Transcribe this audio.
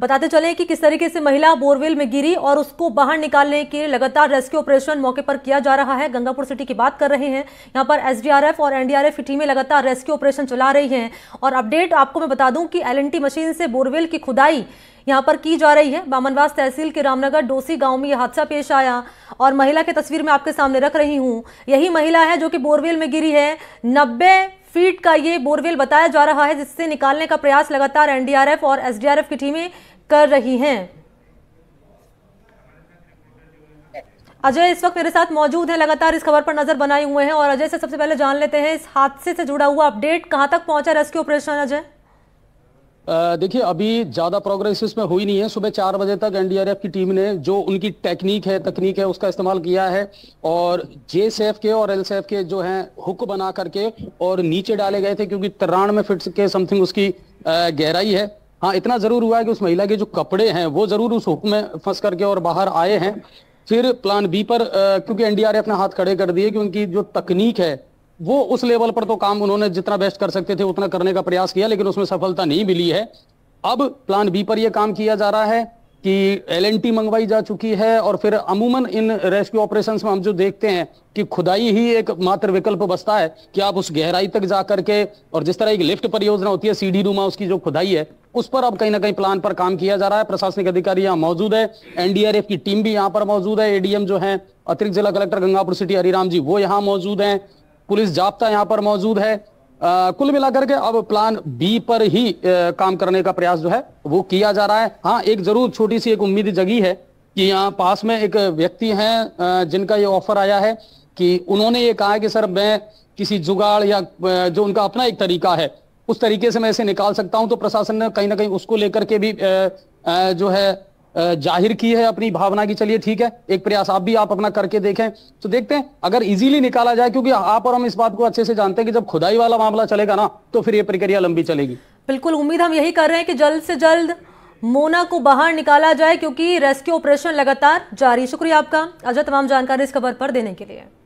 बताते चले कि किस तरीके से महिला बोरवेल में गिरी और उसको बाहर निकालने के लगातार रेस्क्यू ऑपरेशन मौके पर किया जा रहा है गंगापुर सिटी की बात कर रहे हैं यहाँ पर एसडीआरएफ और एनडीआरएफ की टीमें लगातार रेस्क्यू ऑपरेशन चला रही हैं और अपडेट आपको मैं बता दूं कि एल मशीन से बोरवेल की खुदाई यहाँ पर की जा रही है बामनवास तहसील के रामनगर डोसी गांव में यह हादसा पेश आया और महिला की तस्वीर मैं आपके सामने रख रही हूँ यही महिला है जो कि बोरवेल में गिरी है नब्बे फीट का ये बोरवेल बताया जा रहा है जिससे निकालने का प्रयास लगातार एनडीआरएफ और एसडीआरएफ की टीमें कर रही हैं अजय इस वक्त मेरे साथ मौजूद हैं लगातार इस खबर पर नजर बनाए हुए हैं और अजय से सबसे पहले जान लेते हैं इस हादसे से जुड़ा हुआ अपडेट कहां तक पहुंचा रेस्क्यू ऑपरेशन अजय देखिए अभी ज़्यादा प्रोग्रेस इसमें हुई नहीं है सुबह चार बजे तक एनडीआरएफ की टीम ने जो उनकी टेक्निक है तकनीक है उसका इस्तेमाल किया है और जे सेफ के और एल सेफ के जो है हुक बना करके और नीचे डाले गए थे क्योंकि तिरानवे फिट के समथिंग उसकी गहराई है हाँ इतना ज़रूर हुआ है कि उस महिला के जो कपड़े हैं वो ज़रूर उस हुक में फंस करके और बाहर आए हैं फिर प्लान बी पर क्योंकि एनडीआरएफ ने हाथ खड़े कर दिए कि उनकी जो तकनीक है वो उस लेवल पर तो काम उन्होंने जितना बेस्ट कर सकते थे उतना करने का प्रयास किया लेकिन उसमें सफलता नहीं मिली है अब प्लान बी पर यह काम किया जा रहा है कि एल मंगवाई जा चुकी है और फिर अमूमन इन रेस्क्यू ऑपरेशन में हम जो देखते हैं कि खुदाई ही एक मात्र विकल्प बसता है कि आप उस गहराई तक जा करके और जिस तरह एक लिफ्ट परियोजना होती है सीढ़ी रूमा उसकी जो खुदाई है उस पर अब कहीं ना कहीं प्लान पर काम किया जा रहा है प्रशासनिक अधिकारी यहाँ मौजूद है एनडीआरएफ की टीम भी यहाँ पर मौजूद है एडीएम जो है अतिरिक्त जिला कलेक्टर गंगापुर सिटी हरिराम जी वो यहाँ मौजूद है पुलिस जाप्ता यहाँ पर मौजूद है कुल मिलाकर के अब प्लान बी पर ही काम करने का प्रयास जो है वो किया जा रहा है हाँ एक जरूर छोटी सी एक उम्मीद जगी है कि यहाँ पास में एक व्यक्ति हैं जिनका ये ऑफर आया है कि उन्होंने ये कहा है कि सर मैं किसी जुगाड़ या जो उनका अपना एक तरीका है उस तरीके से मैं इसे निकाल सकता हूं तो प्रशासन ने कहीं ना कहीं उसको लेकर के भी जो है जाहिर की है अपनी भावना की चलिए ठीक है एक प्रयास आप भी आप अपना करके देखें तो देखते हैं अगर इजीली निकाला जाए क्योंकि आप और हम इस बात को अच्छे से जानते हैं कि जब खुदाई वाला मामला चलेगा ना तो फिर ये प्रक्रिया लंबी चलेगी बिल्कुल उम्मीद हम यही कर रहे हैं कि जल्द से जल्द मोना को बाहर निकाला जाए क्योंकि रेस्क्यू ऑपरेशन लगातार जारी शुक्रिया आपका अजय तमाम जानकारी इस खबर पर देने के लिए